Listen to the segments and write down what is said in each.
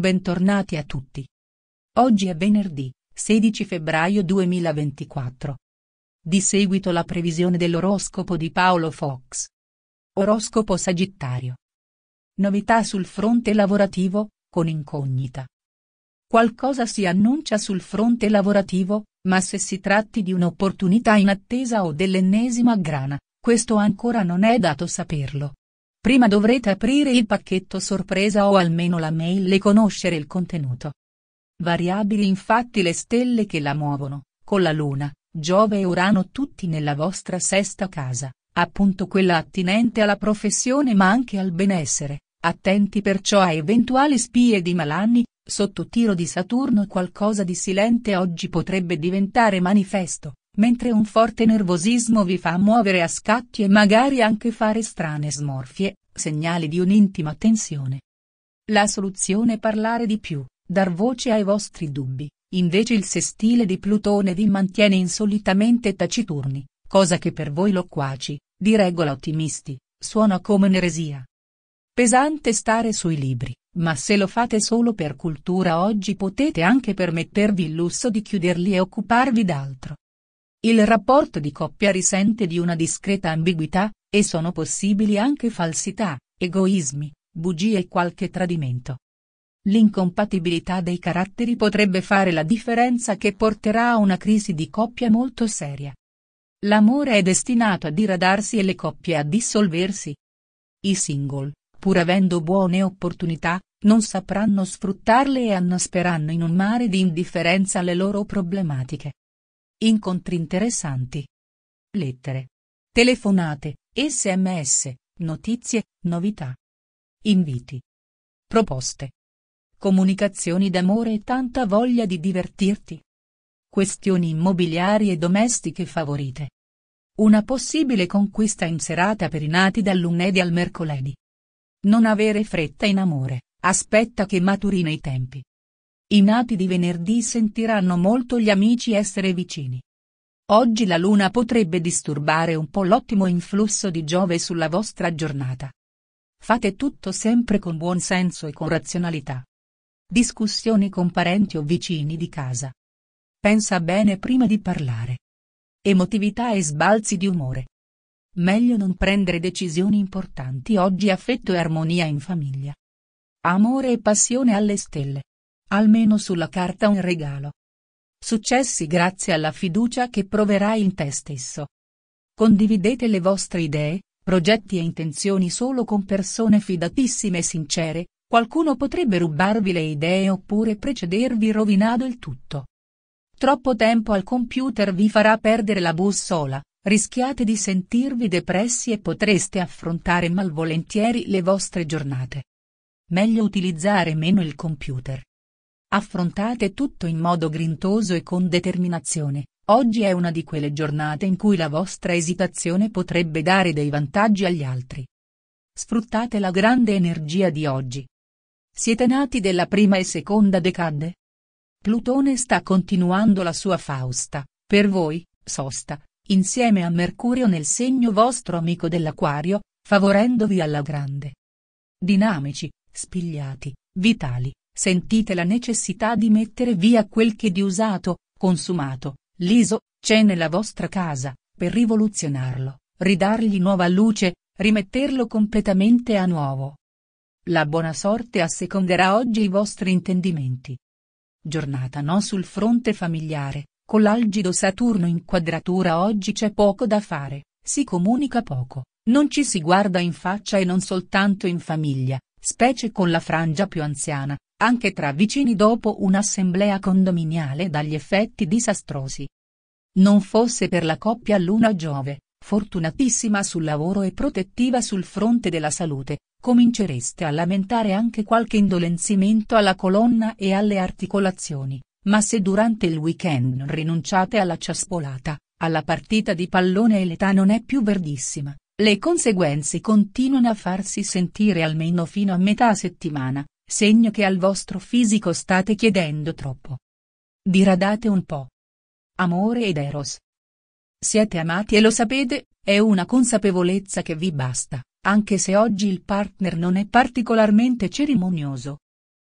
Bentornati a tutti. Oggi è venerdì, 16 febbraio 2024. Di seguito la previsione dell'oroscopo di Paolo Fox. Oroscopo Sagittario. Novità sul fronte lavorativo, con incognita. Qualcosa si annuncia sul fronte lavorativo, ma se si tratti di un'opportunità in attesa o dell'ennesima grana, questo ancora non è dato saperlo. Prima dovrete aprire il pacchetto sorpresa o almeno la mail e conoscere il contenuto. Variabili infatti le stelle che la muovono, con la Luna, Giove e Urano tutti nella vostra sesta casa, appunto quella attinente alla professione ma anche al benessere, attenti perciò a eventuali spie di malanni, sotto tiro di Saturno qualcosa di silente oggi potrebbe diventare manifesto mentre un forte nervosismo vi fa muovere a scatti e magari anche fare strane smorfie, segnali di un'intima tensione. La soluzione è parlare di più, dar voce ai vostri dubbi, invece il sestile di Plutone vi mantiene insolitamente taciturni, cosa che per voi loquaci, di regola ottimisti, suona come un'eresia. Pesante stare sui libri, ma se lo fate solo per cultura oggi potete anche permettervi il lusso di chiuderli e occuparvi d'altro. Il rapporto di coppia risente di una discreta ambiguità, e sono possibili anche falsità, egoismi, bugie e qualche tradimento. L'incompatibilità dei caratteri potrebbe fare la differenza che porterà a una crisi di coppia molto seria. L'amore è destinato a diradarsi e le coppie a dissolversi. I single, pur avendo buone opportunità, non sapranno sfruttarle e annasperanno in un mare di indifferenza le loro problematiche incontri interessanti. Lettere. Telefonate, sms, notizie, novità. Inviti. Proposte. Comunicazioni d'amore e tanta voglia di divertirti. Questioni immobiliari e domestiche favorite. Una possibile conquista in serata per i nati dal lunedì al mercoledì. Non avere fretta in amore, aspetta che maturino i tempi. I nati di venerdì sentiranno molto gli amici essere vicini. Oggi la luna potrebbe disturbare un po' l'ottimo influsso di Giove sulla vostra giornata. Fate tutto sempre con buon senso e con razionalità. Discussioni con parenti o vicini di casa. Pensa bene prima di parlare. Emotività e sbalzi di umore. Meglio non prendere decisioni importanti oggi affetto e armonia in famiglia. Amore e passione alle stelle almeno sulla carta un regalo. Successi grazie alla fiducia che proverai in te stesso. Condividete le vostre idee, progetti e intenzioni solo con persone fidatissime e sincere, qualcuno potrebbe rubarvi le idee oppure precedervi rovinando il tutto. Troppo tempo al computer vi farà perdere la bussola, rischiate di sentirvi depressi e potreste affrontare malvolentieri le vostre giornate. Meglio utilizzare meno il computer. Affrontate tutto in modo grintoso e con determinazione, oggi è una di quelle giornate in cui la vostra esitazione potrebbe dare dei vantaggi agli altri. Sfruttate la grande energia di oggi. Siete nati della prima e seconda decade? Plutone sta continuando la sua Fausta, per voi, sosta, insieme a Mercurio nel segno vostro amico dell'Aquario, favorendovi alla grande. Dinamici, spigliati, vitali, sentite la necessità di mettere via quel che di usato, consumato, liso, c'è nella vostra casa, per rivoluzionarlo, ridargli nuova luce, rimetterlo completamente a nuovo. La buona sorte asseconderà oggi i vostri intendimenti. Giornata no sul fronte familiare, con l'algido Saturno in quadratura oggi c'è poco da fare, si comunica poco, non ci si guarda in faccia e non soltanto in famiglia, specie con la frangia più anziana, anche tra vicini dopo un'assemblea condominiale dagli effetti disastrosi. Non fosse per la coppia Luna Giove, fortunatissima sul lavoro e protettiva sul fronte della salute, comincereste a lamentare anche qualche indolenzimento alla colonna e alle articolazioni, ma se durante il weekend rinunciate alla ciaspolata, alla partita di pallone e l'età non è più verdissima, le conseguenze continuano a farsi sentire almeno fino a metà settimana segno che al vostro fisico state chiedendo troppo. Diradate un po'. Amore ed eros. Siete amati e lo sapete, è una consapevolezza che vi basta, anche se oggi il partner non è particolarmente cerimonioso.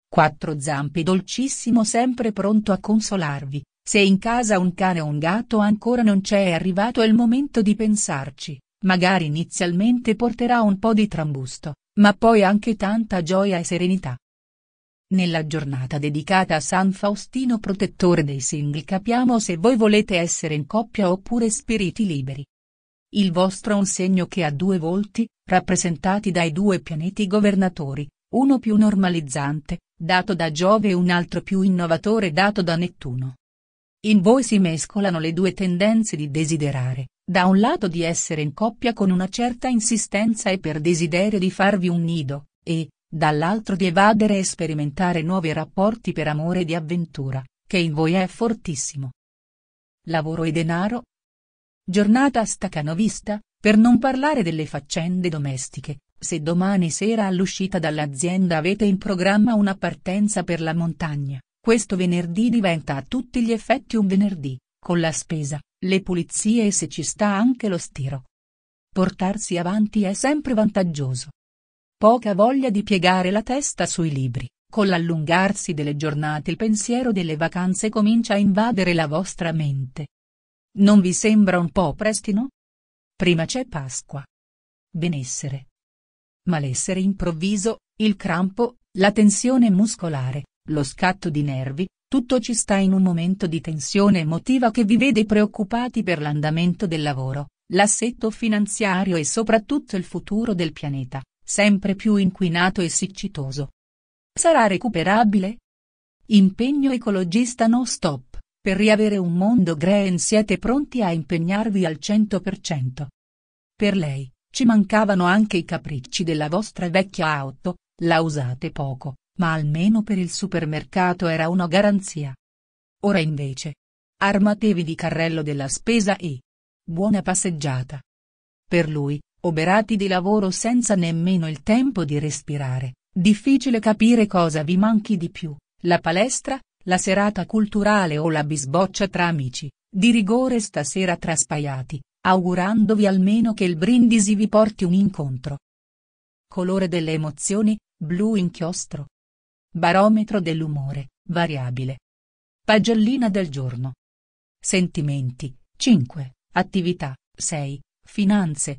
Quattro zampi dolcissimo sempre pronto a consolarvi, se in casa un cane o un gatto ancora non c'è è arrivato il momento di pensarci, magari inizialmente porterà un po' di trambusto, ma poi anche tanta gioia e serenità. Nella giornata dedicata a San Faustino protettore dei single capiamo se voi volete essere in coppia oppure spiriti liberi. Il vostro è un segno che ha due volti, rappresentati dai due pianeti governatori, uno più normalizzante, dato da Giove e un altro più innovatore dato da Nettuno. In voi si mescolano le due tendenze di desiderare, da un lato di essere in coppia con una certa insistenza e per desiderio di farvi un nido, e, dall'altro di evadere e sperimentare nuovi rapporti per amore e di avventura, che in voi è fortissimo. Lavoro e denaro? Giornata staccanovista, per non parlare delle faccende domestiche, se domani sera all'uscita dall'azienda avete in programma una partenza per la montagna, questo venerdì diventa a tutti gli effetti un venerdì, con la spesa, le pulizie e se ci sta anche lo stiro. Portarsi avanti è sempre vantaggioso, Poca voglia di piegare la testa sui libri, con l'allungarsi delle giornate il pensiero delle vacanze comincia a invadere la vostra mente. Non vi sembra un po' prestino? Prima c'è Pasqua. Benessere. Malessere improvviso, il crampo, la tensione muscolare, lo scatto di nervi, tutto ci sta in un momento di tensione emotiva che vi vede preoccupati per l'andamento del lavoro, l'assetto finanziario e soprattutto il futuro del pianeta sempre più inquinato e siccitoso. Sarà recuperabile? Impegno ecologista no stop, per riavere un mondo green siete pronti a impegnarvi al 100%. Per lei, ci mancavano anche i capricci della vostra vecchia auto, la usate poco, ma almeno per il supermercato era una garanzia. Ora invece. Armatevi di carrello della spesa e. Buona passeggiata. Per lui, oberati di lavoro senza nemmeno il tempo di respirare, difficile capire cosa vi manchi di più, la palestra, la serata culturale o la bisboccia tra amici, di rigore stasera tra spaiati, augurandovi almeno che il brindisi vi porti un incontro. Colore delle emozioni, blu inchiostro. Barometro dell'umore, variabile. Pagellina del giorno. Sentimenti, 5, attività, 6, finanze,